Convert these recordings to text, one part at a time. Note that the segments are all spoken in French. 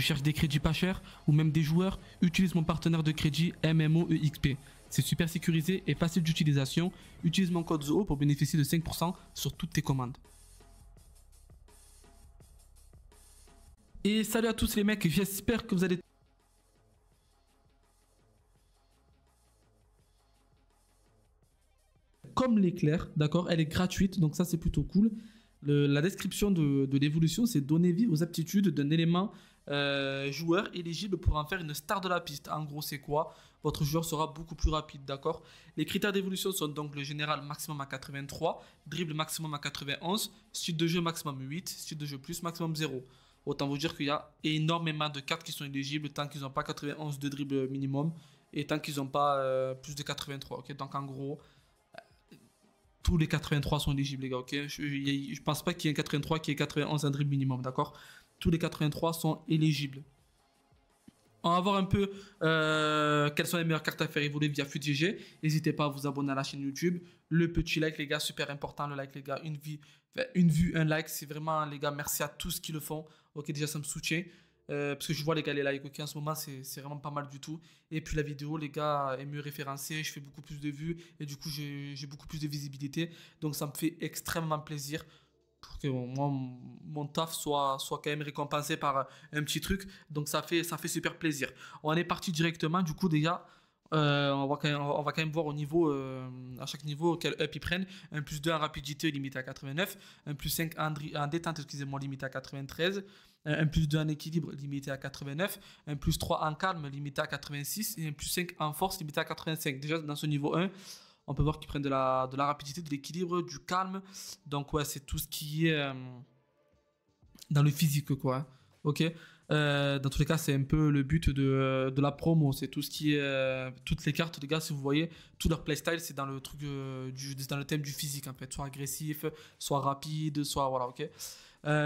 cherche des crédits pas chers ou même des joueurs Utilise mon partenaire de crédit MMOEXP. C'est super sécurisé et facile d'utilisation. Utilise mon code ZOO pour bénéficier de 5% sur toutes tes commandes. Et salut à tous les mecs, j'espère que vous allez comme l'éclair, d'accord Elle est gratuite, donc ça c'est plutôt cool. la description de, de l'évolution, c'est donner vie aux aptitudes d'un élément euh, joueur éligible pour en faire une star de la piste. En gros, c'est quoi Votre joueur sera beaucoup plus rapide, d'accord Les critères d'évolution sont donc le général maximum à 83, dribble maximum à 91, style de jeu maximum 8, style de jeu plus maximum 0. Autant vous dire qu'il y a énormément de cartes qui sont éligibles tant qu'ils n'ont pas 91 de dribble minimum et tant qu'ils n'ont pas euh, plus de 83. ok donc en gros, euh, tous les 83 sont éligibles, les gars. ok je, ne pense pas qu'il y ait un 83 qui ait 91 un dribble minimum, d'accord tous les 83 sont éligibles. On va voir un peu euh, quelles sont les meilleures cartes à faire évoluer via FuGG. N'hésitez pas à vous abonner à la chaîne YouTube. Le petit like, les gars, super important. Le like, les gars, une, vie, une vue, un like. C'est vraiment, les gars, merci à tous qui le font. Ok, déjà, ça me soutient. Euh, parce que je vois les gars les likes en ce moment c'est vraiment pas mal du tout et puis la vidéo les gars est mieux référencée je fais beaucoup plus de vues et du coup j'ai beaucoup plus de visibilité donc ça me fait extrêmement plaisir que moi, mon taf soit, soit quand même récompensé par euh, un petit truc. Donc ça fait, ça fait super plaisir. On est parti directement, du coup déjà, euh, on, va quand même, on, va quand même, voir au niveau, euh, à chaque niveau quel up ils prennent. Un plus 2 en rapidité limité à 89, un plus 5 en, en détente, excusez-moi, limité à 93, un plus 2 en équilibre limité à 89, un plus 3 en calme limité à 86 et un plus 5 en force limité à 85. Déjà dans ce niveau 1, on peut voir qu'ils prennent de la, de la rapidité, de l'équilibre, du calme. Donc, ouais, c'est tout ce qui est euh, dans le physique, quoi. Ok euh, Dans tous les cas, c'est un peu le but de, la promo. C'est tout ce qui est. Euh, toutes les cartes, les gars, si vous voyez, tout leur playstyle, c'est dans le truc du, dans le thème du physique, en fait. Soit agressif, soit rapide, soit. Voilà, ok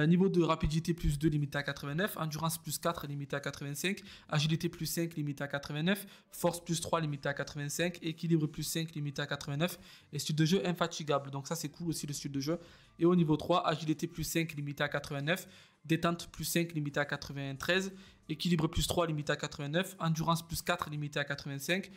niveau de rapidité plus 2 limité à 89, endurance plus 4 limité à 85, agilité plus 5 limité à 89, force plus 3 limité à 85, équilibre plus 5 limité à 89 et style de jeu infatigable. Donc ça c'est cool aussi le style de jeu. Et au niveau 3, agilité plus 5 limité à 89, détente plus 5 limité à 93, équilibre plus 3 limité à 89, endurance plus 4 limité à 85,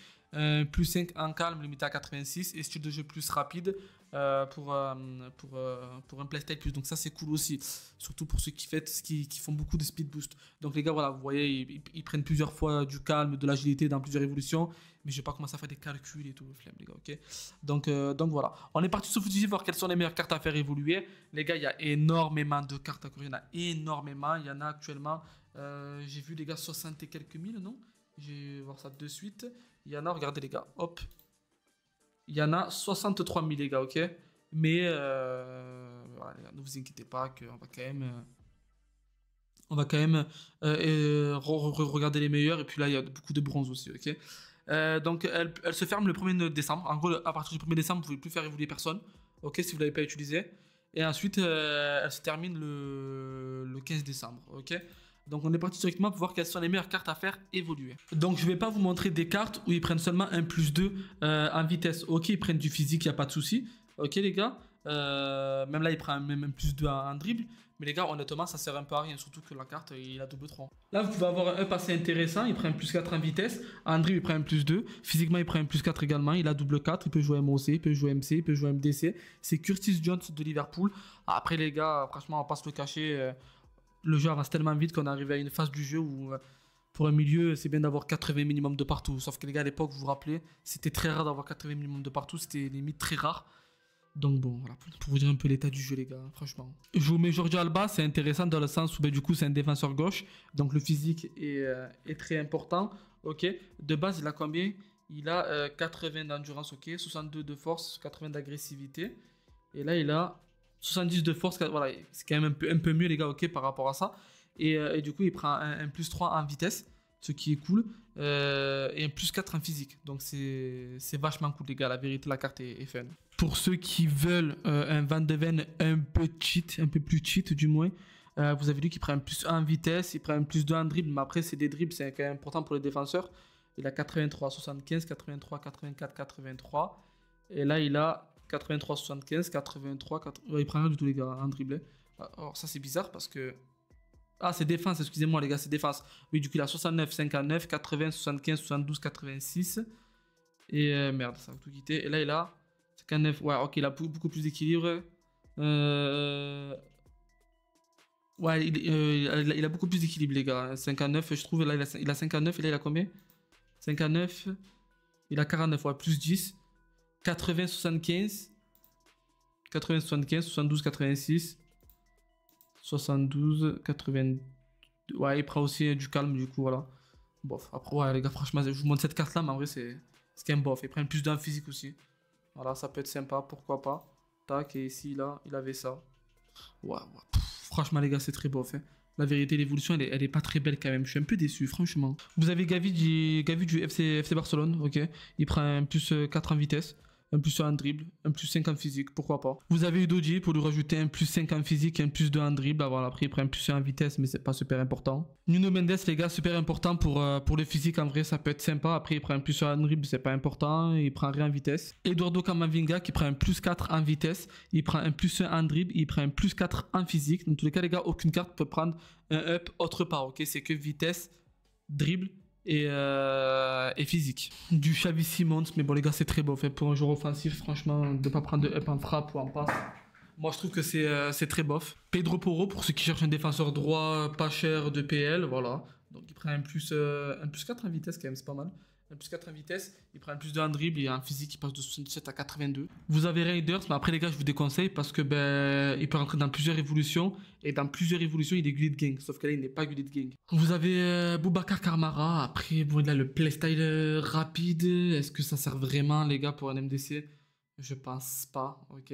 plus 5 en calme limité à 86 et style de jeu plus rapide euh, pour, euh, pour, euh, pour un playstyle plus. Donc ça c'est cool aussi, surtout pour ceux qui, fait, qui, font beaucoup de speed boost. Donc les gars, voilà, vous voyez, ils, prennent plusieurs fois du calme, de l'agilité dans plusieurs évolutions, mais je vais pas commencer à faire des calculs et tout, les gars, ok donc, donc voilà, on est parti sur Fujifilm voir quelles sont les meilleures cartes à faire évoluer. Les gars, il y a énormément de cartes à courir, il y en a énormément, il y en a actuellement, j'ai vu les gars 60 et quelques mille, non je vais voir ça de suite. Il y en a, regardez les gars, hop, il y en a 63 000, les gars, ok Mais euh, ne vous inquiétez pas, qu'on va quand même. On va quand même regarder les meilleurs. Et puis là, il y a beaucoup de bronze aussi, ok euh, Donc, elle, se ferme le 1er décembre. En gros, à partir du 1er décembre, vous ne pouvez plus faire évoluer personne, ok Si vous ne l'avez pas utilisé. Et ensuite, euh, elle se termine le, le 15 décembre, ok donc on est parti directement pour voir quelles sont les meilleures cartes à faire évoluer. Donc je vais pas vous montrer des cartes où ils prennent seulement un plus 2 euh, en vitesse. Ok, ils prennent du physique, il n'y a pas de souci. Ok les gars, euh, même là il prend même, plus 2 en, dribble. Mais les gars, honnêtement, ça sert un peu à rien, surtout que la carte, il a double 3. Là, vous pouvez avoir un up assez intéressant, il prend un plus 4 en vitesse. En dribble, il prend un plus 2. Physiquement, il prend un plus 4 également. Il a double 4, il peut jouer MOC, il peut jouer MC, il peut jouer MDC. C'est Curtis Jones de Liverpool. Après les gars, franchement, on passe le cacher. Euh, le jeu avance tellement vite qu'on est à une phase du jeu où, euh, pour un milieu, c'est bien d'avoir 80 minimum de partout. Sauf que les gars, à l'époque, vous vous rappelez, c'était très rare d'avoir 80 minimum de partout, c'était limite très rare. Donc bon, voilà, pour vous dire un peu l'état du jeu, les gars, franchement. Je vous mets Alba, c'est intéressant dans le sens où, ben, du coup, c'est un défenseur gauche, donc le physique euh, est, très important, ok De base, il a combien Il a 80 euh, d'endurance, ok 62 de force, 80 d'agressivité. Et là, il a 70 de force, voilà, c'est quand même un peu, un peu mieux les gars, ok, par rapport à ça. Et, euh, du coup, il prend un, plus 3 en vitesse, ce qui est cool, euh, et un plus 4 en physique. Donc c'est vachement cool les gars, la vérité, la carte est, est fun. Pour ceux qui veulent euh, un Van de Ven un peu cheat, un peu plus cheat du moins, vous avez vu qu'il prend un plus 1 en vitesse, il prend un plus 2 en dribble, mais après c'est des dribbles, c'est quand même important pour les défenseurs. Il a 83, 75, 83, 84, 83. Et là, il a 83, 75, 83, 80... il prend rien du tout les gars en dribblé. Ah, alors ça c'est bizarre parce que... Ah c'est défense, excusez-moi les gars, c'est défense. Oui du coup il a 69, 59, 80, 75, 72, 86. Et euh, merde, ça va tout quitter. Et là il a 59, ouais ok il a beaucoup plus d'équilibre. Euh, ouais, euh, il, a, beaucoup plus d'équilibre, les gars. 59, je trouve. Là, il a, il a 59, et là, il a combien 59, il a 49, ouais, plus 10. 80, 75. 80, 75, 72, 86. 72, 82. Ouais, il prend aussi du calme, du coup, voilà. Bof. Après, ouais, les gars, franchement, je vous montre cette carte-là, mais en vrai, c'est un bof. Il prend plus d'un physique aussi. Voilà, ça peut être sympa, pourquoi pas. Tac, et ici, là, il avait ça. Ouais, franchement, les gars, c'est très bof. Hein. La vérité, l'évolution, elle, elle, est pas très belle quand même. Je suis un peu déçu, franchement. Vous avez Gavi du, Gavi du FC, Barcelone, ok. Il prend plus 4 euh, en vitesse un plus 1 en dribble, un plus 5 en physique, pourquoi pas. Vous avez eu pour lui rajouter un plus 5 en physique et un plus 2 en dribble. Voilà, après il prend un plus 1 en vitesse, mais c'est pas super important. Nuno Mendes, les gars, super important pour, euh, pour le physique en vrai, ça peut être sympa. Après il prend un plus 1 en dribble, c'est pas important, il prend rien en vitesse. Eduardo Camavinga qui prend un plus 4 en vitesse, il prend un plus 1 en dribble, il prend un plus 4 en physique. Dans tous les cas, les gars, aucune carte peut prendre un up autre part, ok C'est que vitesse, dribble euh, et, physique. Du Xavi Simons, mais bon les gars c'est très bof pour un joueur offensif, franchement, de pas prendre de up en frappe ou en passe. Moi je trouve que c'est euh, très bof. Pedro Porro, pour ceux qui cherchent un défenseur droit pas cher de PL, voilà. Donc il prend un plus, euh, un plus 4 en vitesse quand même, c'est pas mal un plus 4 en vitesse, il prend plus de en dribble il a un physique qui passe de 77 à 82. Vous avez Raiders, mais après les gars je vous déconseille parce que ben il peut rentrer dans plusieurs évolutions et dans plusieurs évolutions il est Gullit Gang, sauf que là il n'est pas Gullit Gang. Vous avez euh, Boubacar Karmara, après bon il a le playstyle euh, rapide, est-ce que ça sert vraiment les gars pour un MDC Je pense pas, ok.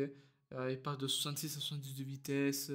Euh, il passe de 66 à 72 de vitesse,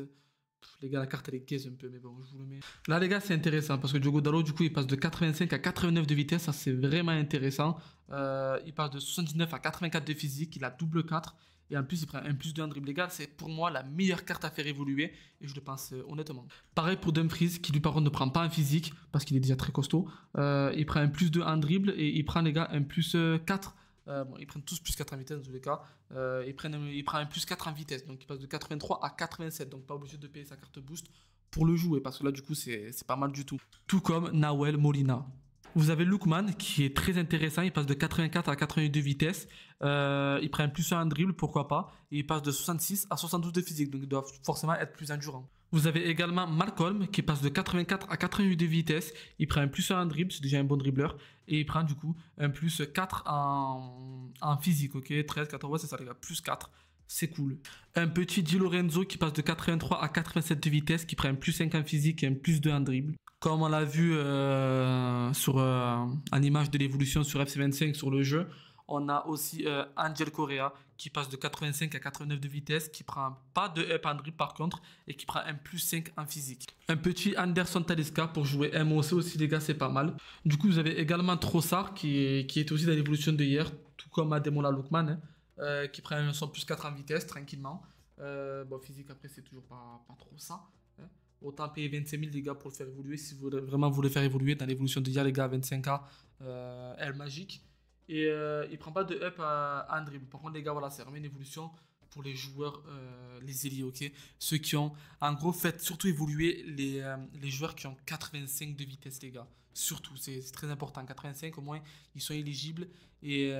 les gars, la carte elle est gaze un peu, mais bon, je vous le mets. Là, les gars, c'est intéressant parce que Diogo Dallo du coup, il passe de 85 à 89 de vitesse, ça c'est vraiment intéressant. Euh, il passe de 79 à 84 de physique, il a double 4 et en plus il prend un plus 2 en dribble Les gars c'est pour moi la meilleure carte à faire évoluer et je le pense euh, honnêtement. Pareil pour Dumfries qui lui par contre ne prend pas un physique parce qu'il est déjà très costaud, euh, il prend un plus 2 en dribble et il prend les gars un plus 4 euh, ils prennent tous plus 4 en vitesse dans tous les cas. Euh, ils, prennent, un plus 4 en vitesse, donc ils passent de 83 à 87, donc pas obligé de payer sa carte boost pour le jouer, parce que là du coup c'est pas mal du tout. Tout comme Nawel Molina. Vous avez Lookman qui est très intéressant, il passe de 84 à 82 vitesse, euh, il prend plus 1 dribble, pourquoi pas, et il passe de 66 à 72 de physique, donc il doit forcément être plus endurant. Vous avez également Malcolm qui passe de 84 à 88 de vitesse. Il prend un plus 1 en dribble, c'est déjà un bon dribbleur. Et il prend du coup un plus 4 en, physique, ok 13, 80 c'est ça les gars, plus 4. C'est cool. Un petit Di Lorenzo qui passe de 83 à 87 de vitesse, qui prend un plus 5 en physique et un plus 2 en dribble. Comme on l'a vu euh, sur, euh, en image de l'évolution sur FC25 sur le jeu, on a aussi euh, Angel Correa qui passe de 85 à 89 de vitesse, qui prend pas de up and rip par contre, et qui prend un plus 5 en physique. Un petit Anderson Talisca pour jouer MOC aussi les gars, c'est pas mal. Du coup vous avez également Trossard qui est, qui est aussi dans l'évolution de hier, tout comme Ademola Lookman, hein, euh, qui prend son plus 4 en vitesse tranquillement. Euh, bon physique après c'est toujours pas, pas trop ça. Hein. Autant payer 25 000 les gars pour le faire évoluer si vous voulez, vraiment voulez faire évoluer dans l'évolution de hier les gars 25K, euh, elle magique. Et il euh, il prend pas de up à, dribble. Par contre, les gars, voilà, c'est vraiment une évolution pour les joueurs, euh, les élites, ok Ceux qui ont, en gros, faites surtout évoluer les, euh, les, joueurs qui ont 85 de vitesse, les gars. Surtout, c'est très important. 85, au moins, ils sont éligibles et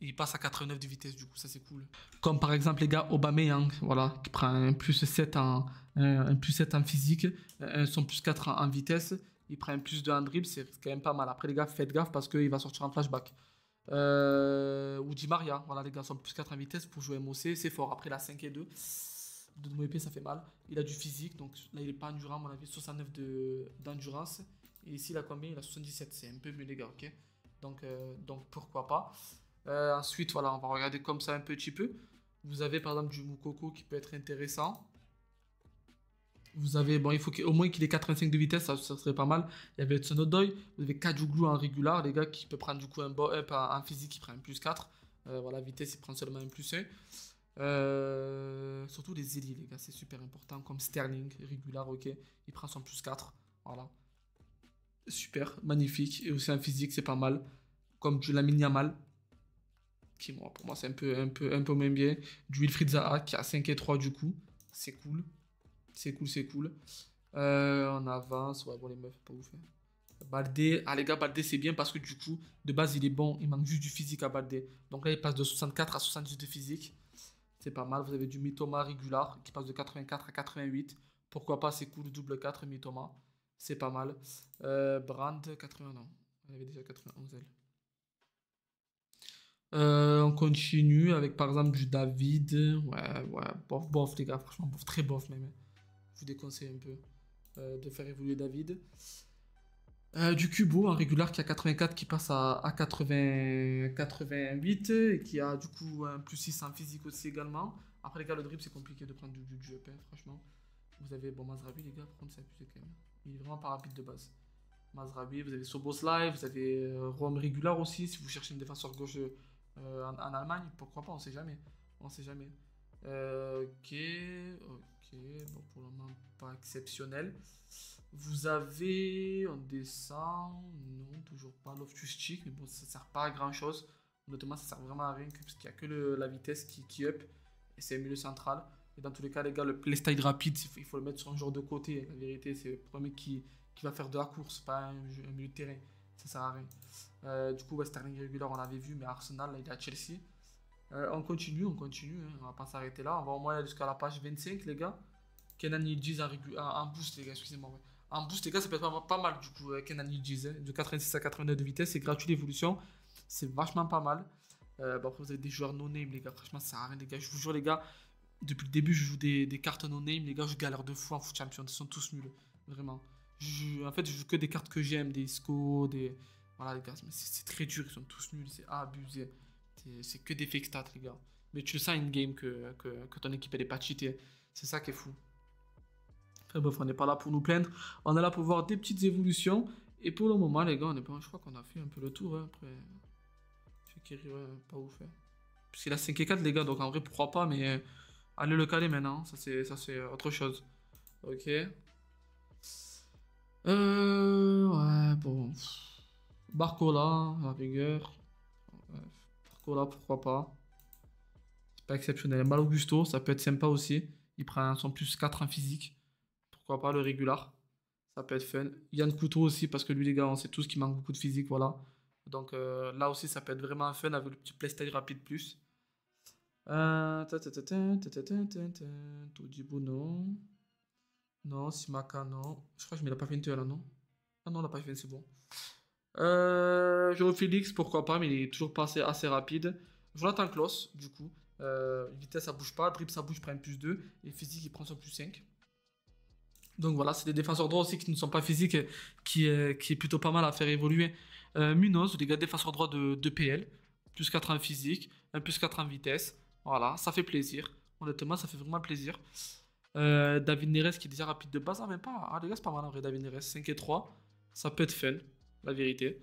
ils passent à 89 de vitesse, du coup, ça c'est cool. Comme par exemple, les gars, Aubameyang, voilà, qui prend un plus 7 en, un, plus 7 en physique, un son plus 4 en, en vitesse, il prend un plus de en dribble, c'est quand même pas mal. Après, les gars, faites gaffe parce qu'il va sortir en flashback. Euh, ou Di Maria, voilà les gars, sont plus 4 en vitesse pour jouer MOC, c'est fort. Après la 5 et 2, de épée ça fait mal. Il a du physique, donc là il est pas endurant, à mon avis, 69 d'endurance. et ici il a combien Il a 77, c'est un peu mieux les gars, ok donc, euh, donc pourquoi pas. Euh, ensuite, voilà, on va regarder comme ça un petit peu. Vous avez par exemple du Moukoko qui peut être intéressant. Vous avez, bon, il faut au moins qu'il ait 85 de vitesse, ça, serait pas mal. Il y avait Tsunodoy, vous avez Kajuglu en régular, les gars qui peut prendre du coup un up en, physique, il prend un plus 4. Euh, voilà, vitesse, il prend seulement un plus 1. Euh, surtout les élis, les gars, c'est super important. Comme Sterling, régular, ok, il prend son plus 4. Voilà. Super, magnifique. Et aussi en physique, c'est pas mal. Comme du Lamine Yamal, qui pour moi c'est un peu, un, peu, un peu moins bien. Du Wilfried Zaha qui a 5 et 3 du coup, c'est cool. C'est cool, c'est cool. on euh, avance. Ouais, bon, les meufs, pas vous faire hein. ah les gars, Baldé, c'est bien parce que du coup, de base il est bon, il manque juste du physique à Baldé. Donc là il passe de 64 à 70 de physique. C'est pas mal, vous avez du Mitoma Regular qui passe de 84 à 88. Pourquoi pas, c'est cool, double 4 Mitoma. C'est pas mal. Euh, Brand, 80. Non, On avait déjà 91 euh, on continue avec par exemple du David. Ouais, ouais, bof, bof les gars, franchement, bof, très bof même. Hein vous déconseille un peu euh, de faire évoluer David. Euh, du Cubo, un régular qui a 84 qui passe à, 80, 88 et qui a du coup un plus 6 en physique aussi également. Après les gars, le drip, c'est compliqué de prendre du, du, franchement. Vous avez bon Mazraoui les gars, c'est quand même. Il est vraiment pas rapide de base. Mazraoui, vous avez Sobos Live, vous avez euh, Rome aussi. Si vous cherchez une défenseur gauche en, en, Allemagne, pourquoi pas, on sait jamais. On sait jamais. ok. Oh, bon, pour le moment, pas exceptionnel. Vous avez, on descend, non, toujours pas l'off Stick, mais bon, ça sert pas à grand chose. Notamment, ça sert vraiment à rien, parce qu'il n'y a que la vitesse qui, qui up, et c'est le milieu central. Et dans tous les cas, les gars, le playstyle rapide, il faut le mettre sur un genre de côté. La vérité, c'est le premier qui, qui va faire de la course, pas un, milieu de terrain. Ça sert à rien. Euh, du coup, ouais, Sterling on l'avait vu, mais Arsenal, il est à Chelsea. Euh, on continue, on continue, hein. on va pas s'arrêter là. On va au moins aller jusqu'à la page 25, les gars. Kenan Yildiz en, boost, les gars, excusez-moi. En boost, les gars, ça peut être pas, mal, du coup, euh, Kenan Yildiz. Hein. de 86 à 89 de vitesse, c'est gratuit l'évolution. C'est vachement pas mal. Euh, bah, après, vous avez des joueurs non name les gars. Franchement, ça sert rien, les gars. Je vous jure, les gars, depuis le début, je joue des, cartes non name les gars. Je galère de fou en foot champion. Ils sont tous nuls, vraiment. en fait, je joue que des cartes que j'aime, des SCO, des. Voilà, les gars, c'est très dur. Ils sont tous nuls, c'est abusé c'est que des fake stats, les gars. Mais tu sens une game que, ton équipe elle est pas cheatée. C'est ça qui est fou. Enfin bref, on n'est pas là pour nous plaindre. On est là pour voir des petites évolutions. Et pour le moment, les gars, on est pas, je crois qu'on a fait un peu le tour. Hein, après, Fekiri, arrive euh, pas ouf. Hein. Parce a 5 et 4, les gars, donc en vrai, pourquoi pas, mais euh, allez le caler maintenant. Hein. Ça, c'est euh, autre chose. Ok. Euh, ouais, bon. Barcola, hein, la rigueur là pourquoi pas. C'est pas exceptionnel. Mal Augusto, ça peut être sympa aussi. Il prend son plus 4 en physique. Pourquoi pas le régular. Ça peut être fun. il Yann Couteau aussi, parce que lui, les gars, on sait tous qu'il manque beaucoup de physique. Voilà. Donc euh, là aussi, ça peut être vraiment fun avec le petit playstyle rapide plus. Euh, du bon non. Non, Simaka, non. Je crois que je me l'ai pas fait une non ah non, l'a pas fait, c'est bon. Euh, pourquoi pas, mais il est toujours passé assez, rapide. Jonathan close, du coup. Euh, vitesse, ça bouge pas. Drip, ça bouge, prend plus 2. Et physique, il prend son plus 5. Donc voilà, c'est des défenseurs droits aussi qui ne sont pas physiques, qui, euh, est plutôt pas mal à faire évoluer. Euh, Munoz, les gars défenseurs droit de, 2 PL, plus 4 en physique, un plus 4 en vitesse. Voilà, ça fait plaisir. Honnêtement, ça fait vraiment plaisir. David Neres qui est déjà rapide de base, ah, même pas. Hein. Ah les gars, c'est pas mal en vrai, David Neres, 5 et 3. Ça peut être fun la vérité.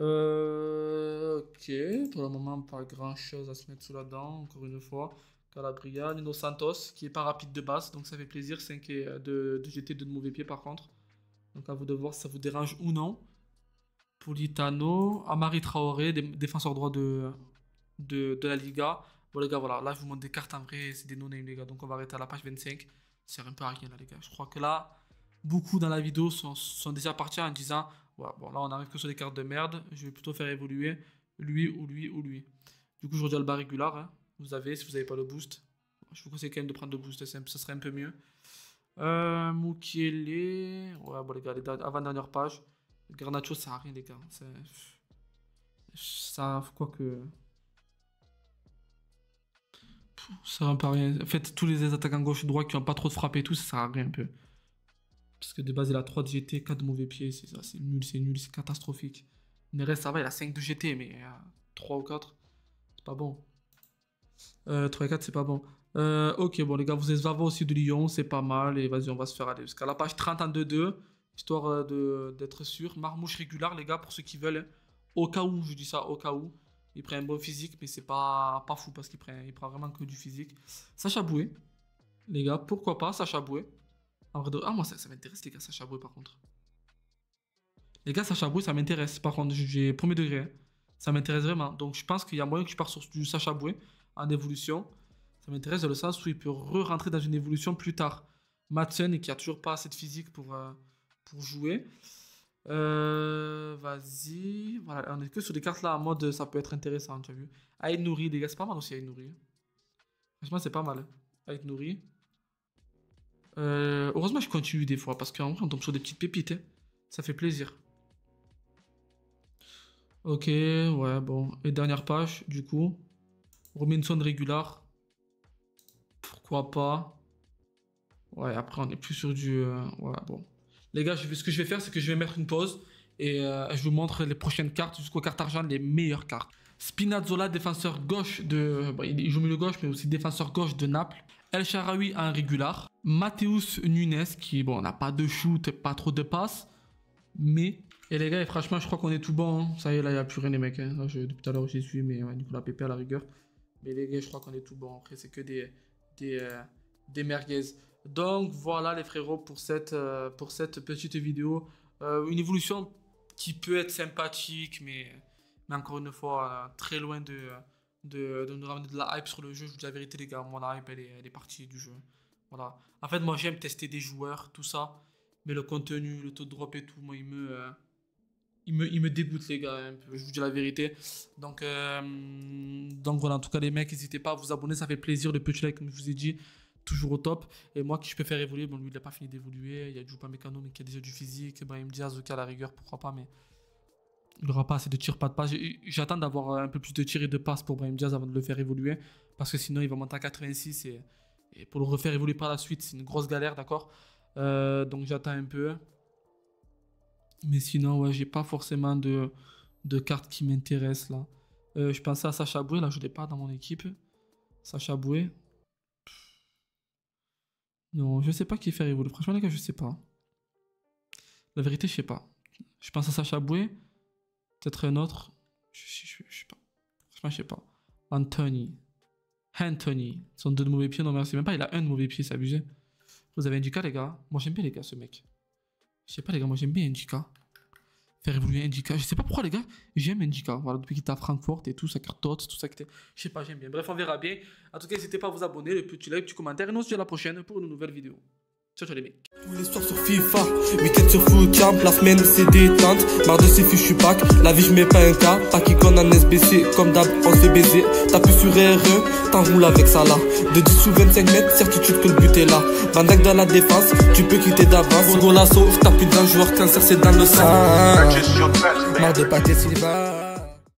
Euh, ok, pour le moment, pas grand chose à se mettre sous la dent, encore une fois. Calabria, Nino Santos, qui est pas rapide de base, donc ça fait plaisir. 5 et euh, de, de jeter de mauvais pieds par contre. Donc à vous de voir si ça vous dérange ou non. Politano, Amari Traoré, défenseur droit de, de, la Liga. Bon les gars, voilà, là je vous montre des cartes en vrai, c'est des non-names les gars, donc on va arrêter à la page 25. C'est un peu à rien là les gars. Je crois que là, beaucoup dans la vidéo sont, sont déjà partis en disant voilà, bon, là, on arrive que sur des cartes de merde. Je vais plutôt faire évoluer lui ou lui ou lui. Du coup, je redis le bas régulier, hein. Vous avez, si vous n'avez pas le boost, je vous conseille quand même de prendre le boost. Ça serait un peu mieux. Euh, Ouais, bon, les gars, les avant-dernière page. Garnacho, ça n'a rien, les gars. Ça, quoi que. Ça pas rien. En fait, tous les attaquants gauche et droite qui n'ont pas trop de frappe et tout, ça sert à rien un peu. Parce que de base, il a 3 de GT, 4 de mauvais pieds, c'est ça, c'est nul, c'est nul, c'est catastrophique. Neres, ça va, il a 5 de GT, mais 3 euh, ou 4, c'est pas bon. 3 euh, et 4, c'est pas bon. Euh, ok, bon, les gars, vous êtes Zava aussi de Lyon, c'est pas mal, et vas-y, on va se faire aller. Jusqu'à la page 30 en 2 histoire d'être sûr. Marmouche régulière, les gars, pour ceux qui veulent. Au cas où, je dis ça, au cas où. Il prend un bon physique, mais c'est pas, pas fou parce qu'il prend, il prend vraiment que du physique. Sacha Boué, les gars, pourquoi pas Sacha Boué ah, moi, ça, m'intéresse, les gars, Sacha Boué par contre. Les gars, Sacha Boué, ça m'intéresse. Par contre, j'ai premier degré. Hein. Ça m'intéresse vraiment. Donc, je pense qu'il y a moyen que je parte sur du Sacha Boué en évolution. Ça m'intéresse dans le sens où il peut re-rentrer dans une évolution plus tard. Matson, qui a toujours pas assez de physique pour, euh, pour jouer. Euh, vas-y. Voilà, on est que sur des cartes là en mode ça peut être intéressant, tu as vu. les gars, c'est pas mal aussi Aïe nourri Franchement, c'est pas mal. Hein. Aïe nourri euh, heureusement, je continue des fois parce qu'en vrai, on tombe sur des petites pépites. Hein. Ça fait plaisir. Ok, ouais, bon. Et dernière page, du coup. Robinson régular. Pourquoi pas. Ouais, après, on est plus sur du. Ouais, euh, voilà, bon. Les gars, je, ce que je vais faire, c'est que je vais mettre une pause. Et euh, je vous montre les prochaines cartes jusqu'aux cartes argent, les meilleures cartes. Spinazzola, défenseur gauche de. il joue le gauche, mais aussi défenseur gauche de Naples. El Sharawi un régular. Mateus Nunes qui, bon, n'a pas de shoot, pas trop de passes. Mais, et les gars, franchement, je crois qu'on est tout bon. Hein. Ça y est, là, il n'y a plus rien, les mecs. Hein. je, depuis tout à l'heure, j'y suis, mais Nicolas Pépé à la rigueur. Mais les gars, je crois qu'on est tout bon. Après, c'est que des, des, euh, merguez. Donc, voilà, les frérots, pour cette, euh, pour cette petite vidéo. Euh, une évolution qui peut être sympathique, mais, mais encore une fois, très loin de de, de, nous ramener de la hype sur le jeu. Je vous dis la vérité, les gars, moi, la hype, elle est, elle est partie du jeu. Voilà. En fait, moi, j'aime tester des joueurs, tout ça. Mais le contenu, le taux de drop et tout, moi, il me, euh, il me, il me dégoûte, les gars. Je vous dis la vérité. Donc, euh, donc voilà, en tout cas, les mecs, n'hésitez pas à vous abonner. Ça fait plaisir. Le petit like, comme je vous ai dit, toujours au top. Et moi, qui je peux faire évoluer, bon, lui, il n'a pas fini d'évoluer. Il y a du pas Mécano, mais qui a déjà du physique. Brahim il dit cas, à la rigueur, pourquoi pas. Mais il n'aura pas assez de tirs, pas de passes. J'attends d'avoir euh, un peu plus de tirs et de passes pour Brian Diaz avant de le faire évoluer. Parce que sinon, il va monter à 86 et, pour le refaire évoluer par la suite, c'est une grosse galère, d'accord euh, Donc j'attends un peu. Mais sinon, ouais, j'ai pas forcément de, de cartes qui m'intéressent là. Euh, je pensais à Sacha Boué, là je l'ai pas dans mon équipe. Sacha Boué. Non, je sais pas qui faire évoluer. Franchement, les gars, je sais pas. La vérité, je sais pas. Je pense à Sacha Boué. Peut-être un autre. Je, sais pas. Franchement, je sais pas. Anthony. Anthony. sont deux de mauvais pieds. Non, merci même pas. Il a un de mauvais pied, c'est abusé. Vous avez Indica, les gars Moi, j'aime bien, les gars, ce mec. Je sais pas, les gars. Moi, j'aime bien Indica. Faire évoluer Indica. Je sais pas pourquoi, les gars. J'aime Indica. Voilà, depuis qu'il est à Francfort et tout, sa carte tout ça. Que je sais pas, j'aime bien. Bref, on verra bien. En tout cas, n'hésitez pas à vous abonner, le petit like, le petit commentaire. Et nous, on se dit à la prochaine pour une nouvelle vidéo. Tous les soirs sur FIFA, week-end sur full camp, la semaine c'est détente, marre de ces suis bac, la vie je mets pas un cas, pas qui connaît un SBC, comme d'hab on s'est T'as t'appuies sur R1, e, t'enroules avec ça là, de 10 ou 25 mètres, certitude que le but est là, Van dans la défense, tu peux quitter d'avance, gros lasso, t'as plus d'un joueur cancer c'est dans le sang, marre de pâté Silva.